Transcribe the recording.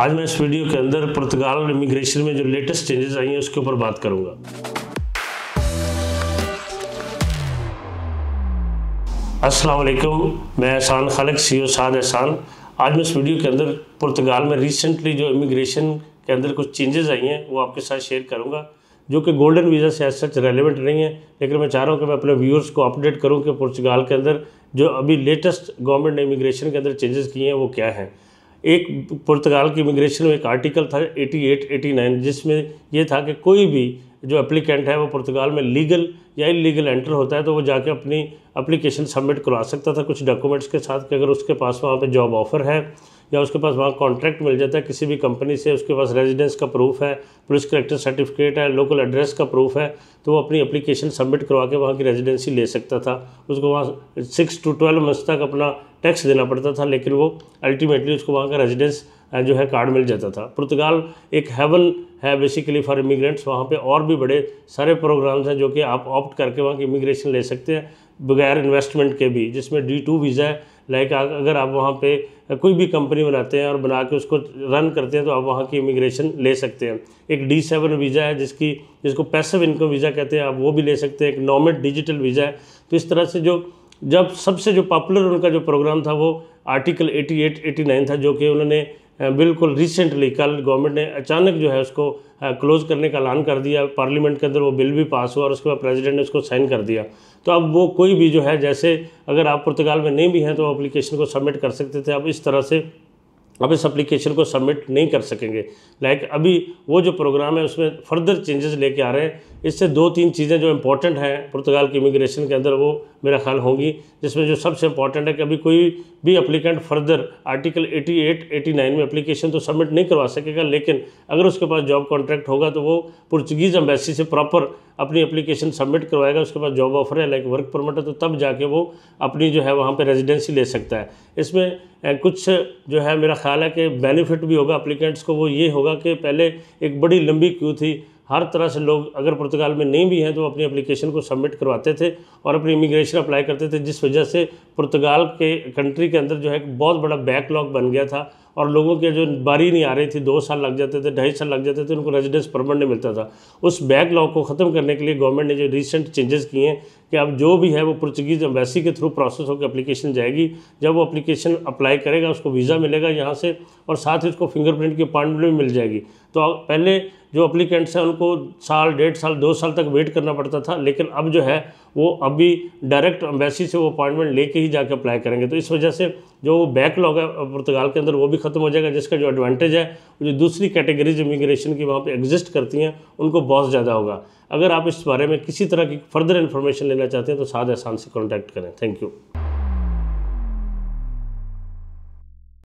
आज मैं इस वीडियो के अंदर पुर्तगाल इमिग्रेशन में जो लेटेस्ट चेंजेस आई हैं उसके ऊपर बात करूंगा अस्सलाम वालेकुम मैं एहसान खालिक सीईओ e साद एहसान आज मैं इस वीडियो के अंदर पुर्तगाल में रिसेंटली जो इमिग्रेशन के अंदर कुछ चेंजेस आई हैं वो आपके साथ शेयर करूंगा जो कि गोल्डन वीज़ा से एज सच रेलिवेंट नहीं है लेकिन मैं चाह रहा हूँ कि मैं अपने व्यूअर्स को अपडेट करूँ कि पुर्तगाल के अंदर जो अभी लेटेस्ट गवर्नमेंट ने इमिग्रेशन के अंदर चेंजेस किए हैं वो क्या हैं एक पुर्तगाल की इमिग्रेशन में एक आर्टिकल था 88, 89 जिसमें यह था कि कोई भी जो एप्लीकेंट है वो पुर्तगाल में लीगल या इलीगल एंटर होता है तो वो जाके अपनी एप्लीकेशन सबमिट करवा सकता था कुछ डॉक्यूमेंट्स के साथ कि अगर उसके पास वहाँ पे जॉब ऑफ़र है या उसके पास वहाँ कॉन्ट्रैक्ट मिल जाता है किसी भी कंपनी से उसके पास रेजिडेंस का प्रूफ है पुलिस करेक्टर सर्टिफिकेट है लोकल एड्रेस का प्रूफ है तो वो अपनी अप्लीकेशन सबमिट करवा के वहाँ की रेजिडेंसी ले सकता था उसको वहाँ सिक्स टू ट्वेल्व मंथ्स तक अपना टैक्स देना पड़ता था लेकिन वो अल्टीमेटली उसको वहाँ का रेजिडेंस जो है कार्ड मिल जाता था पुर्तगाल एक हेवन है बेसिकली फॉर इमिग्रेंट्स वहाँ पे और भी बड़े सारे प्रोग्राम्स हैं जो कि आप ऑप्ट करके वहाँ की इमिग्रेशन ले सकते हैं बगैर इन्वेस्टमेंट के भी जिसमें डी टू वीज़ा है लाइक अगर आप वहाँ पे कोई भी कंपनी बनाते हैं और बना के उसको रन करते हैं तो आप वहाँ की इमिग्रेशन ले सकते हैं एक डी सेवन वीज़ा है जिसकी जिसको पैसिव इनकम वीज़ा कहते हैं आप वो भी ले सकते हैं एक नॉमेट डिजिटल वीज़ा है तो इस तरह से जो जब सबसे जो पॉपुलर उनका जो प्रोग्राम था वो आर्टिकल 88, 89 था जो कि उन्होंने बिल्कुल रिसेंटली कल गवर्नमेंट ने अचानक जो है उसको क्लोज़ करने का ऐलान कर दिया पार्लियामेंट के अंदर वो बिल भी पास हुआ और उसके बाद प्रेसिडेंट ने उसको साइन कर दिया तो अब वो कोई भी जो है जैसे अगर आप पुर्तगाल में नहीं भी हैं तो अप्लीकेशन को सबमिट कर सकते थे अब इस तरह से आप इस अप्लीकेशन को सबमिट नहीं कर सकेंगे लाइक अभी वो जो प्रोग्राम है उसमें फर्दर चेंजेस लेके आ रहे हैं इससे दो तीन चीज़ें जो इंपॉर्टेंट हैं पुर्तगाल की इमिग्रेशन के अंदर वो मेरा ख्याल होंगी जिसमें जो सबसे इंपॉर्टेंट है कि अभी कोई भी अप्लीकेंट फर्दर आर्टिकल 88, 89 में अप्लीकेशन तो सबमिट नहीं करवा सकेगा लेकिन अगर उसके पास जॉब कॉन्ट्रैक्ट होगा तो वो पुर्तगीज़ एम्बेसी से प्रॉपर अपनी अप्लीकेशन सबमिट करवाएगा उसके पास जॉब ऑफर है लाइक वर्क परमिट है तो तब जाके वो अपनी जो है वहाँ पर रेजिडेंसी ले सकता है इसमें कुछ जो है मेरा ख्याल ख्याल है कि बेनिफिट भी होगा अप्लीकेंट्स को वो ये होगा कि पहले एक बड़ी लंबी क्यू थी हर तरह से लोग अगर पुर्तगाल में नहीं भी हैं तो अपनी अप्लीकेशन को सबमिट करवाते थे और अपनी इमिग्रेशन अप्लाई करते थे जिस वजह से पुर्तगाल के कंट्री के अंदर जो है बहुत बड़ा बैकलॉग बन गया था और लोगों के जो बारी नहीं आ रही थी दो साल लग जाते थे ढाई साल लग जाते थे उनको रेजिडेंस परमिट नहीं मिलता था उस बैक लॉग को ख़त्म करने के लिए गवर्नमेंट ने जो रिसेंट चेंजेस किए हैं कि अब जो भी है वो पुर्तगीज़ एम्बेसी के थ्रू प्रोसेस होकर अप्लीकेशन जाएगी जब वो अप्लीकेशन अप्लाई करेगा उसको वीज़ा मिलेगा यहाँ से और साथ ही उसको फिंगरप्रिंट की अपॉइंटमेंट भी मिल जाएगी तो पहले जो अप्लीकेंट्स हैं उनको साल डेढ़ साल दो साल तक वेट करना पड़ता था लेकिन अब जो है वो अभी डायरेक्ट एम्बेसी से वो अपॉइंटमेंट लेके ही जाके अप्लाई करेंगे तो इस वजह से जो वो बैकलॉग है पुर्तगाल के अंदर वो भी ख़त्म हो जाएगा जिसका जो एडवांटेज है जो दूसरी कैटेगरीज इमिग्रेशन की वहाँ पर एग्जिस्ट करती हैं उनको बहुत ज़्यादा होगा अगर आप इस बारे में किसी तरह की फर्दर इन्फॉर्मेशन लेना चाहते हैं तो साद एहसान से कॉन्टैक्ट करें थैंक यू